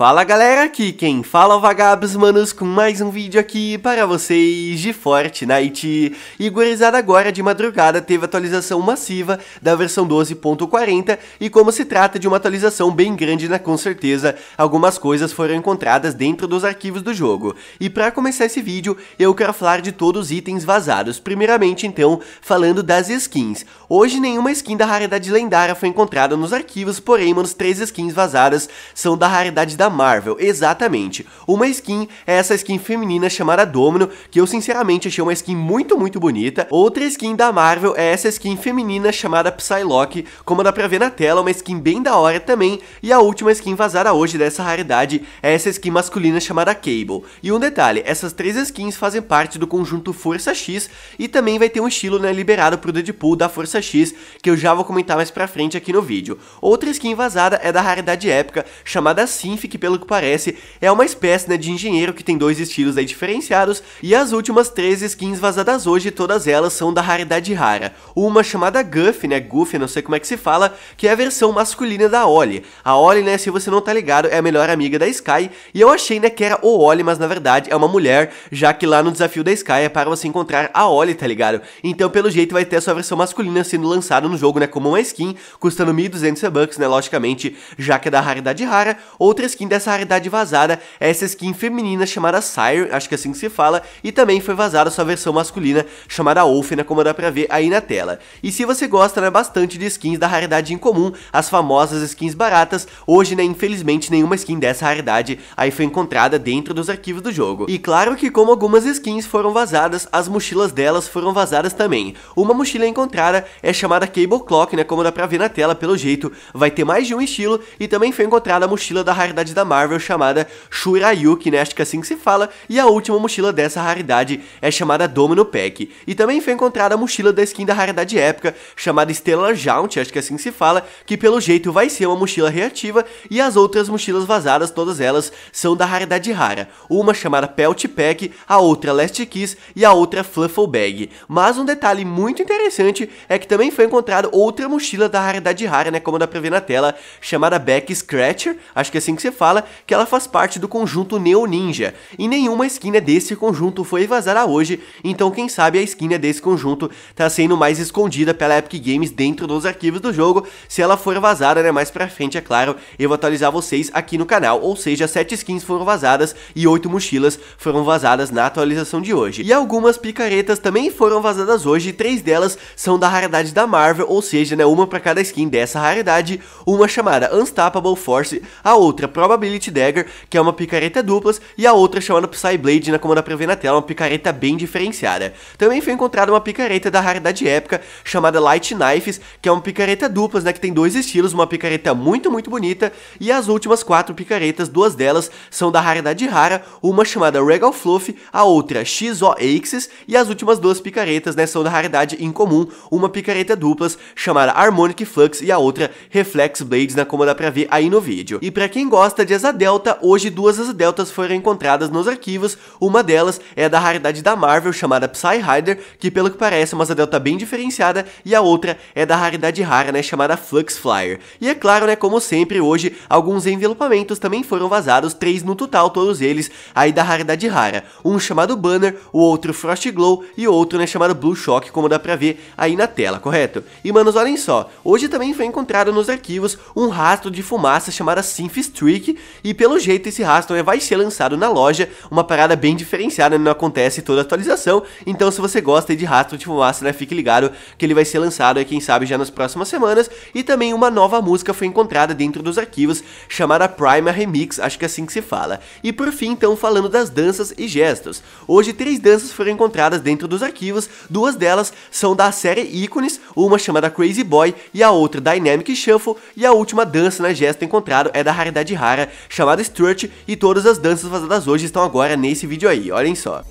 Fala galera, aqui quem fala é o Vagabos Manos com mais um vídeo aqui para vocês de Fortnite. E agora de madrugada teve atualização massiva da versão 12.40 e como se trata de uma atualização bem grande na né, com certeza, algumas coisas foram encontradas dentro dos arquivos do jogo. E para começar esse vídeo, eu quero falar de todos os itens vazados, primeiramente então falando das skins. Hoje nenhuma skin da raridade lendária foi encontrada nos arquivos, porém manos três skins vazadas são da raridade da da Marvel, exatamente. Uma skin é essa skin feminina chamada Domino, que eu sinceramente achei uma skin muito, muito bonita. Outra skin da Marvel é essa skin feminina chamada Psylocke, como dá pra ver na tela, uma skin bem da hora também. E a última skin vazada hoje dessa raridade é essa skin masculina chamada Cable. E um detalhe, essas três skins fazem parte do conjunto Força X e também vai ter um estilo né, liberado pro Deadpool da Força X, que eu já vou comentar mais pra frente aqui no vídeo. Outra skin vazada é da raridade épica chamada Synth, que pelo que parece é uma espécie né, de engenheiro que tem dois estilos aí diferenciados, e as últimas três skins vazadas hoje, todas elas são da raridade rara. Uma chamada Guff, né, Guff não sei como é que se fala, que é a versão masculina da Oli. A Oli, né, se você não tá ligado, é a melhor amiga da Sky, e eu achei, né, que era o Oli, mas na verdade é uma mulher, já que lá no desafio da Sky é para você encontrar a Oli, tá ligado? Então, pelo jeito, vai ter a sua versão masculina sendo lançada no jogo, né, como uma skin, custando 1.200 bucks, né, logicamente, já que é da raridade rara. Outra skin skin dessa raridade vazada é essa skin feminina chamada Sire, acho que é assim que se fala, e também foi vazada sua versão masculina chamada Olfina, né, como dá pra ver aí na tela. E se você gosta né, bastante de skins da raridade incomum, as famosas skins baratas, hoje né, infelizmente nenhuma skin dessa raridade aí foi encontrada dentro dos arquivos do jogo. E claro que como algumas skins foram vazadas, as mochilas delas foram vazadas também. Uma mochila encontrada é chamada Cable Clock, né, como dá pra ver na tela pelo jeito, vai ter mais de um estilo, e também foi encontrada a mochila da raridade raridade da Marvel chamada Shurayuki, né? Acho que é assim que se fala. E a última mochila dessa raridade é chamada Domino Pack. E também foi encontrada a mochila da skin da raridade épica, chamada Stellar Jaunt, acho que é assim que se fala, que pelo jeito vai ser uma mochila reativa. E as outras mochilas vazadas, todas elas, são da raridade rara. Uma chamada Pelt Pack, a outra Last Kiss e a outra Fluffle Bag. Mas um detalhe muito interessante é que também foi encontrada outra mochila da raridade rara, né? Como dá pra ver na tela, chamada Back Scratcher, acho que é assim que se fala que ela faz parte do conjunto Neo Ninja, e nenhuma skin desse conjunto foi vazada hoje, então quem sabe a skin desse conjunto tá sendo mais escondida pela Epic Games dentro dos arquivos do jogo, se ela for vazada, né, mais pra frente, é claro, eu vou atualizar vocês aqui no canal, ou seja, 7 skins foram vazadas e 8 mochilas foram vazadas na atualização de hoje. E algumas picaretas também foram vazadas hoje, três delas são da raridade da Marvel, ou seja, né, uma para cada skin dessa raridade, uma chamada Unstoppable Force, a outra Prova Probability Dagger, que é uma picareta duplas, e a outra chamada Psy Blade, né, como dá pra ver na tela, uma picareta bem diferenciada. Também foi encontrada uma picareta da raridade épica, chamada Light Knives, que é uma picareta duplas, né, que tem dois estilos, uma picareta muito, muito bonita, e as últimas quatro picaretas, duas delas são da raridade rara, uma chamada Regal Fluff, a outra é XO Axis, e as últimas duas picaretas, né, são da raridade incomum, uma picareta duplas, chamada Harmonic Flux, e a outra Reflex Blades, né, como dá pra ver aí no vídeo. E pra quem gosta de asa delta, hoje duas asa deltas foram encontradas nos arquivos, uma delas é da raridade da Marvel chamada Psy Rider, que pelo que parece é uma asa delta bem diferenciada, e a outra é da raridade rara, né, chamada Flux Flyer. E é claro, né, como sempre, hoje alguns envelopamentos também foram vazados, três no total, todos eles aí da raridade rara. Um chamado Banner, o outro Frost Glow e outro, né, chamado Blue Shock, como dá pra ver aí na tela, correto? E manos, olhem só, hoje também foi encontrado nos arquivos um rastro de fumaça chamada Synth Streak, e pelo jeito, esse Raston vai ser lançado na loja, uma parada bem diferenciada, não acontece toda atualização. Então, se você gosta de Raston de fumaça, né, fique ligado que ele vai ser lançado, aí, quem sabe, já nas próximas semanas. E também uma nova música foi encontrada dentro dos arquivos, chamada Prima Remix, acho que é assim que se fala. E por fim, então, falando das danças e gestos. Hoje, três danças foram encontradas dentro dos arquivos, duas delas são da série Ícones, uma chamada Crazy Boy e a outra Dynamic Shuffle, e a última dança, né, gesto encontrado é da raridade rara, cara chamado Stuart e todas as danças vazadas hoje estão agora nesse vídeo aí, olhem só.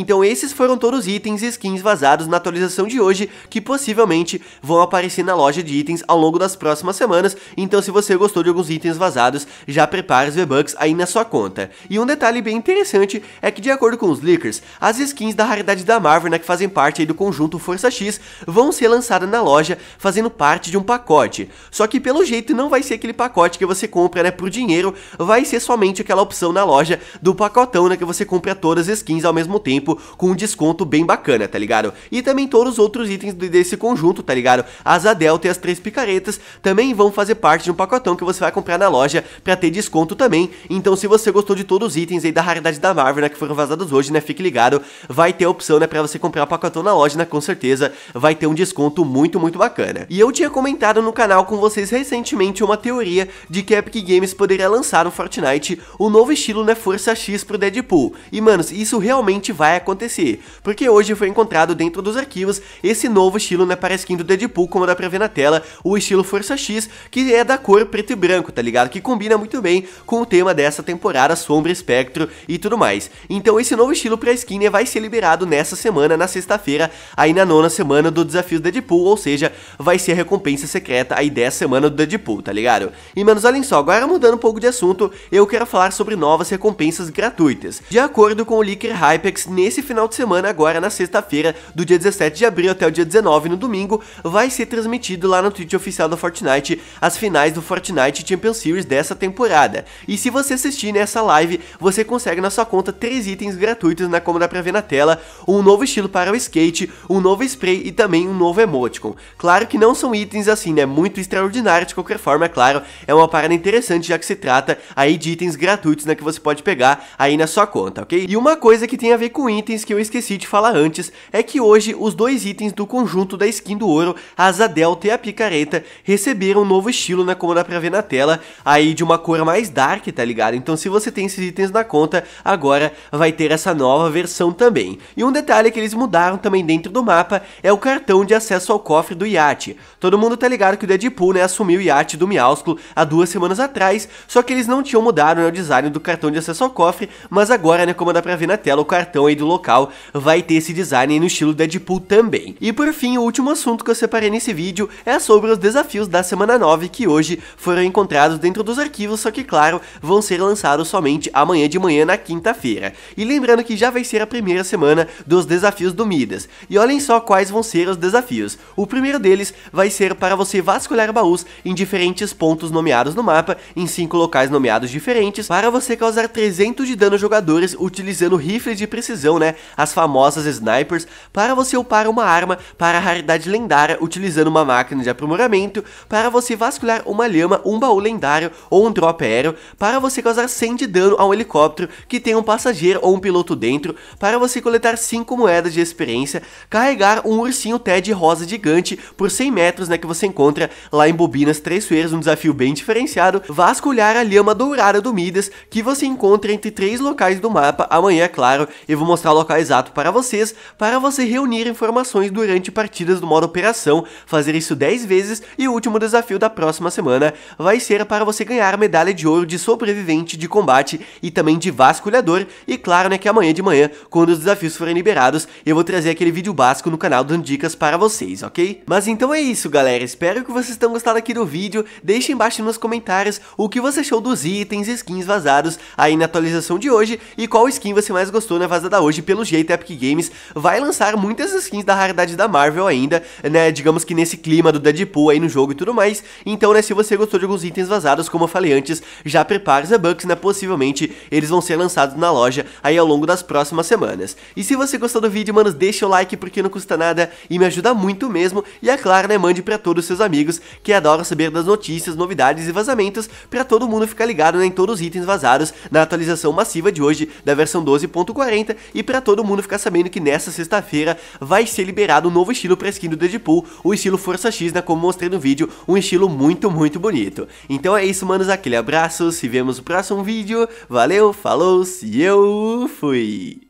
Então esses foram todos os itens e skins vazados na atualização de hoje, que possivelmente vão aparecer na loja de itens ao longo das próximas semanas, então se você gostou de alguns itens vazados, já prepare os V-Bucks aí na sua conta. E um detalhe bem interessante é que de acordo com os leakers, as skins da raridade da Marvel, né, que fazem parte do conjunto Força X, vão ser lançadas na loja, fazendo parte de um pacote. Só que pelo jeito não vai ser aquele pacote que você compra, né, por dinheiro, vai ser somente aquela opção na loja do pacotão, né, que você compra todas as skins ao mesmo tempo, tempo com um desconto bem bacana, tá ligado? E também todos os outros itens desse conjunto, tá ligado? As a Delta e as três picaretas também vão fazer parte de um pacotão que você vai comprar na loja pra ter desconto também. Então se você gostou de todos os itens aí da raridade da Marvel, né, que foram vazados hoje, né, fique ligado, vai ter a opção, né, pra você comprar o pacotão na loja, né, com certeza vai ter um desconto muito, muito bacana. E eu tinha comentado no canal com vocês recentemente uma teoria de que a Epic Games poderia lançar no Fortnite o um novo estilo, né, Força X pro Deadpool. E, manos, isso realmente vai acontecer, porque hoje foi encontrado dentro dos arquivos esse novo estilo né, para a skin do Deadpool, como dá pra ver na tela, o estilo Força X, que é da cor preto e branco, tá ligado? Que combina muito bem com o tema dessa temporada, Sombra, Espectro e tudo mais. Então esse novo estilo pra skin né, vai ser liberado nessa semana, na sexta-feira, aí na nona semana do desafio Deadpool, ou seja, vai ser a recompensa secreta aí dessa semana do Deadpool, tá ligado? E menos olhem só, agora mudando um pouco de assunto, eu quero falar sobre novas recompensas gratuitas. De acordo com o Leaker Hypex, nesse final de semana, agora na sexta-feira, do dia 17 de abril até o dia 19, no domingo, vai ser transmitido lá no Twitch oficial da Fortnite as finais do Fortnite Champions Series dessa temporada. E se você assistir nessa live, você consegue na sua conta três itens gratuitos, na como dá pra ver na tela, um novo estilo para o skate, um novo spray e também um novo emoticon. Claro que não são itens assim, né, muito extraordinários de qualquer forma, é claro, é uma parada interessante já que se trata aí de itens gratuitos, né, que você pode pegar aí na sua conta, ok? E uma coisa que tem a ver com itens que eu esqueci de falar antes é que hoje os dois itens do conjunto da skin do ouro, a asa delta e a picareta, receberam um novo estilo, né, como dá pra ver na tela, aí de uma cor mais dark, tá ligado? Então se você tem esses itens na conta, agora vai ter essa nova versão também. E um detalhe que eles mudaram também dentro do mapa é o cartão de acesso ao cofre do iate. Todo mundo tá ligado que o Deadpool, né, assumiu o iate do Miausculo há duas semanas atrás, só que eles não tinham mudado né, o design do cartão de acesso ao cofre, mas agora, né, como dá pra ver na tela, o cartão aí do local vai ter esse design no estilo Deadpool também. E por fim, o último assunto que eu separei nesse vídeo é sobre os desafios da semana 9 que hoje foram encontrados dentro dos arquivos, só que claro, vão ser lançados somente amanhã de manhã na quinta-feira. E lembrando que já vai ser a primeira semana dos desafios do Midas. E olhem só quais vão ser os desafios. O primeiro deles vai ser para você vasculhar baús em diferentes pontos nomeados no mapa, em cinco locais nomeados diferentes, para você causar 300 de dano aos jogadores utilizando rifles de precisão utilizam, então, né, as famosas snipers, para você upar uma arma para a raridade lendária utilizando uma máquina de aprimoramento, para você vasculhar uma lhama, um baú lendário ou um drop aéreo, para você causar 100 de dano a um helicóptero que tem um passageiro ou um piloto dentro, para você coletar 5 moedas de experiência, carregar um ursinho Ted rosa gigante por 100 metros, né, que você encontra lá em Bobinas Três Feiras, um desafio bem diferenciado, vasculhar a lhama dourada do Midas, que você encontra entre três locais do mapa, amanhã, é claro, eu vou mostrar mostrar o local exato para vocês, para você reunir informações durante partidas do modo operação, fazer isso 10 vezes e o último desafio da próxima semana vai ser para você ganhar medalha de ouro de sobrevivente de combate e também de vasculhador e claro né que amanhã de manhã, quando os desafios forem liberados, eu vou trazer aquele vídeo básico no canal dando dicas para vocês, ok? Mas então é isso galera, espero que vocês tenham gostado aqui do vídeo, deixe embaixo nos comentários o que você achou dos itens e skins vazados aí na atualização de hoje e qual skin você mais gostou na vazada hoje hoje, pelo jeito, a Epic Games vai lançar muitas skins da raridade da Marvel ainda, né? Digamos que nesse clima do Deadpool aí no jogo e tudo mais. Então, né, se você gostou de alguns itens vazados, como eu falei antes, já prepare os bucks, né? Possivelmente eles vão ser lançados na loja aí ao longo das próximas semanas. E se você gostou do vídeo, manos, deixa o like porque não custa nada e me ajuda muito mesmo. E é claro, né, mande para todos os seus amigos que adoram saber das notícias, novidades e vazamentos para todo mundo ficar ligado né, em todos os itens vazados na atualização massiva de hoje da versão 12.40 e e para todo mundo ficar sabendo que nessa sexta-feira vai ser liberado um novo estilo para skin do Deadpool, o estilo Força X, né, como mostrei no vídeo, um estilo muito, muito bonito. Então é isso, manos, aquele abraço, se vemos no próximo vídeo, valeu, falou, se eu fui!